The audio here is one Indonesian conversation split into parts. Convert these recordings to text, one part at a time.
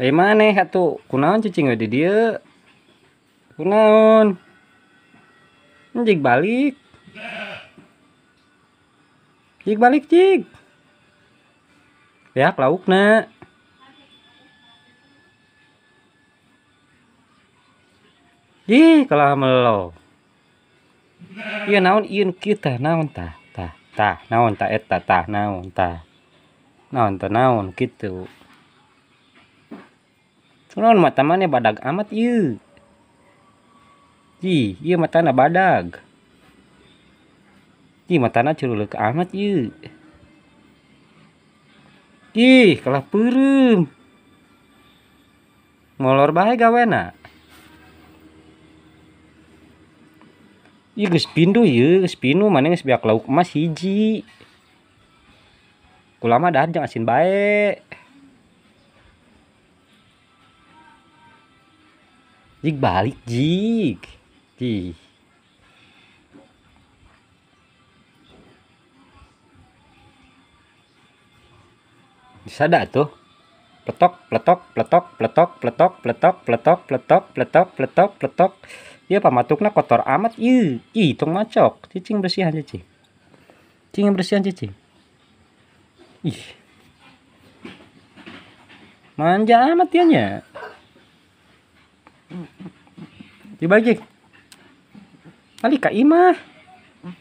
dari mana satu kunaon cacing di dia kunaon Jig balik Jig balik jig. ya lauk na ih kalah melo iya naon ian kita naon ta ta ta naon ta eta ta naon ta, naon ta naon gitu mata mana badag amat iu, Ji, mata na badag. Ji, matanya curuluk amat iya. Ji, kalah purum. Molor bae gawena. Iya geus pindu iu geus pindu mana geus biak lauk emas hiji. Kulama dah asin baik. Jig balik jig, Jik. Bisa Disada tuh. Pletok, pletok, pletok, pletok, pletok, pletok, pletok, pletok, pletok, pletok, pletok. Iya Matukna kotor amat. Ih, ih, tong macok. Cicing bersihan cicing. Cicing bersihan cicing. Ih. Manja amat ya dibagi kali kak Ima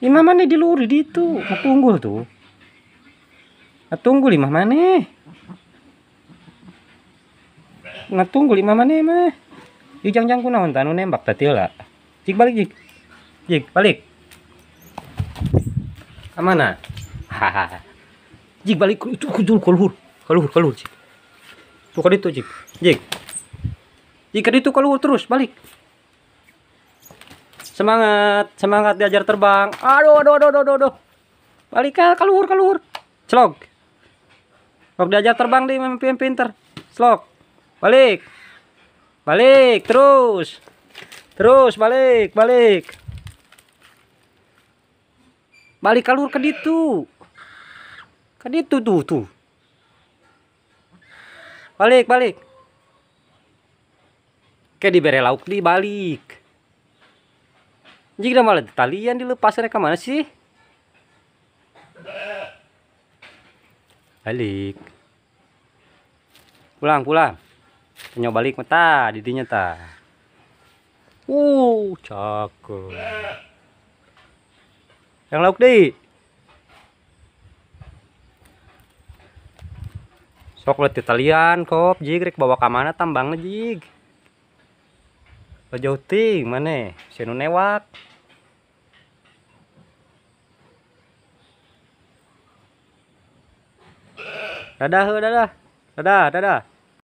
Ima mana di luar di itu tunggu tuh tunggu lima mana nah tunggu lima mana mah di jang jang kunaon tanu nembak tadi lah jik balik jik jik balik kemana hahaha jik balik itu kudul kalur kalur kalur jik tuh kali itu jik jik jika itu keluar terus balik. Semangat, semangat diajar terbang. Aduh, aduh, aduh, aduh, aduh. Balik ke ah, keluar, keluar. Slog. diajar terbang di mimpi pinter. Slog. Balik. Balik terus. Terus balik, balik. Balik kalur ke ditu. Ke ditu tuh, tuh. Balik, balik. Kayak di bere lauk di balik. Jika malah talian dilepas mereka mana sih? Balik. Pulang, pulang. Tanya balik mata didinya ta. Uh, cakep. Yang lauk deh. sok letih talian kop Jigrik bawa bawa mana? tambang jig Pajauting mana? Seno newak. Dadah, dadah. Dadah, dadah.